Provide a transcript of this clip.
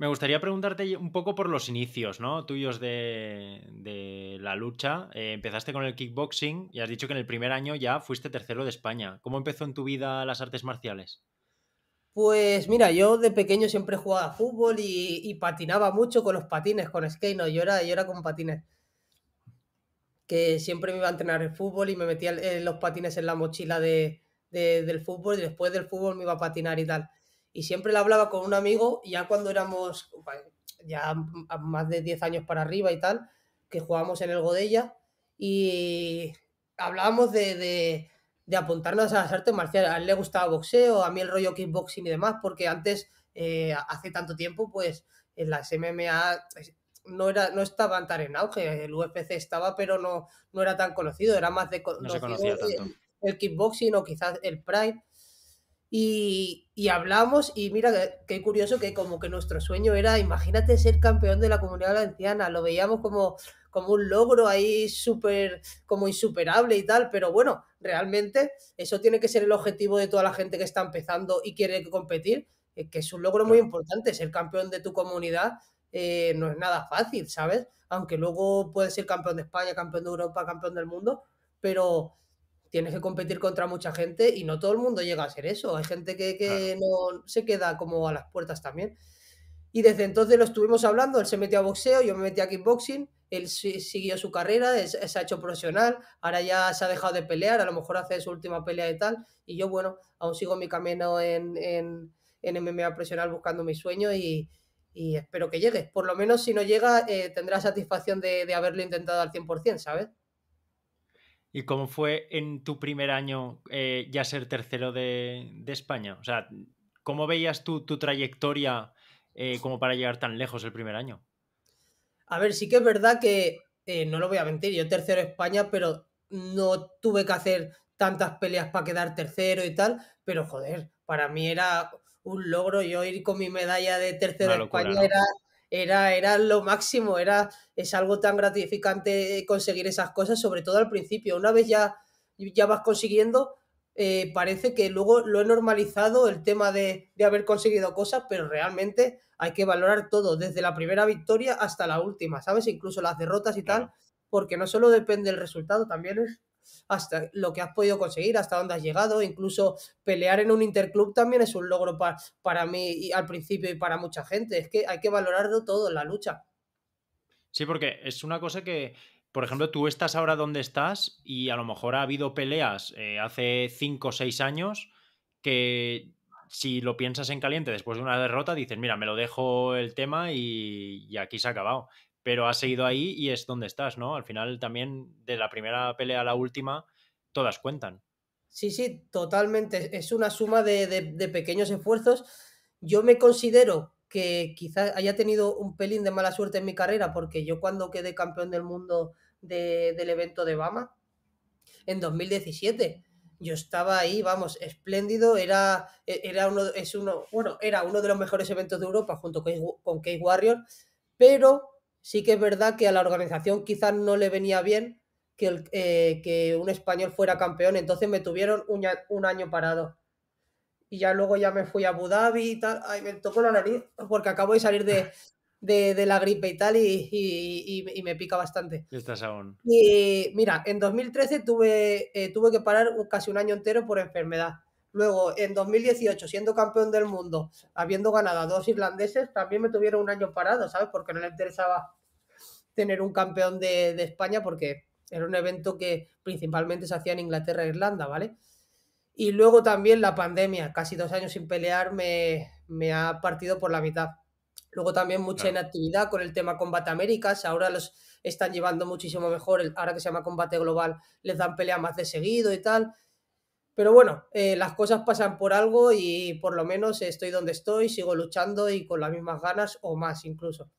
Me gustaría preguntarte un poco por los inicios, ¿no? Tuyos de, la lucha. Eh, empezaste con el kickboxing y has dicho que en el primer año ya fuiste tercero de España. ¿Cómo empezó en tu vida las artes marciales? Pues mira, yo de pequeño siempre jugaba fútbol y, patinaba mucho con los patines, con skate, no, yo era, yo con patines. Que siempre me iba a entrenar el fútbol y me metía eh, los patines en la mochila del fútbol y después del fútbol me iba a patinar y tal y siempre la hablaba con un amigo, ya cuando éramos pues, ya más de 10 años para arriba y tal, que jugábamos en el Godella y hablábamos de, apuntarnos a las artes marciales. A él le gustaba boxeo, a mí el rollo kickboxing y demás, porque antes, eh, hace tanto tiempo, pues en las MMA pues, no, era, no estaban tan en auge. El UFC estaba, pero no, no era tan conocido, era más de no se conocía tanto. El, el kickboxing o quizás el Pride y, hablamos y mira qué curioso que como que nuestro sueño era, imagínate ser campeón de la comunidad valenciana, lo veíamos como, como un logro ahí súper, como insuperable y tal, pero bueno, realmente eso tiene que ser el objetivo de toda la gente que está empezando y quiere competir, eh, que es un logro muy importante, ser campeón de tu comunidad eh, no es nada fácil, ¿sabes? Aunque luego puedes ser campeón de España, campeón de Europa, campeón del mundo, pero tienes que competir contra mucha gente y no todo el mundo llega a ser eso. Hay gente que, no se queda como a las puertas también. Y desde entonces lo estuvimos hablando, él se metió a boxeo, yo me metí a kickboxing, él siguió su carrera, se ha hecho profesional, ahora ya se ha dejado de pelear, a lo mejor hace su última pelea y tal, y yo bueno, aún sigo mi camino en, en, en MMA profesional buscando mi sueño y, y, espero que llegue. Por lo menos si no llega, eh, tendrá satisfacción de, de haberlo intentado al 100%, ¿sabes? ¿Y cómo fue en tu primer año eh, ya ser tercero de, España? O sea, ¿cómo veías tú tu trayectoria eh, como para llegar tan lejos el primer año? A ver, sí que es verdad que, eh, no lo voy a mentir, yo tercero de España, pero no tuve que hacer tantas peleas para quedar tercero y tal, pero joder, para mí era un logro yo ir con mi medalla de tercero de España era, lo máximo, era, es algo tan gratificante conseguir esas cosas, sobre todo al principio. Una vez ya, ya vas consiguiendo, eh, parece que luego lo he normalizado el tema de, de, haber conseguido cosas, pero realmente hay que valorar todo, desde la primera victoria hasta la última, ¿sabes? Incluso las derrotas y tal, porque no solo depende el resultado, también es hasta lo que has podido conseguir, hasta dónde has llegado, incluso pelear en un interclub también es un logro para mí y al principio y para mucha gente, es que hay que valorarlo todo en la lucha. Sí, porque es una cosa que, por ejemplo, tú estás ahora donde estás y a lo mejor ha habido peleas eh, hace 5 o 6 años que si lo piensas en caliente después de una derrota, dices, mira, me lo dejo el tema y, y aquí se ha acabado pero has seguido ahí y es donde estás, ¿no? Al final también de la primera pelea a la última, todas cuentan. Sí, sí, totalmente. Es una suma de, pequeños esfuerzos. Yo me considero que quizás haya tenido un pelín de mala suerte en mi carrera, porque yo cuando quedé campeón del mundo del evento de Bama, en 2017, yo estaba ahí, vamos, espléndido, era, e, era, uno, es uno, bueno, era uno de los mejores eventos de Europa junto con, con Warrior, pero sí que es verdad que a la organización quizás no le venía bien que, eh, que un español fuera campeón, entonces me tuvieron un, año parado. Y ya luego ya me fui a Abu Dhabi y tal, ay, me tocó la nariz porque acabo de salir de, la gripe y tal y, me pica bastante. Y estás aún. mira, en 2013 tuve, eh, tuve que parar casi un año entero por enfermedad. Luego, en 2018, siendo campeón del mundo, habiendo ganado a dos irlandeses, también me tuvieron un año parado, ¿sabes? Porque no le interesaba tener un campeón de, de España porque era un evento que principalmente se hacía en Inglaterra e Irlanda, ¿vale? Y luego también la pandemia, casi dos años sin pelear, me, me ha partido por la mitad. Luego también mucha inactividad con el tema Combate Américas. Ahora los están llevando muchísimo mejor. Ahora que se llama Combate Global, les dan pelea más de seguido y tal. Pero bueno, eh, las cosas pasan por algo y por lo menos estoy donde estoy, sigo luchando y con las mismas ganas o más incluso.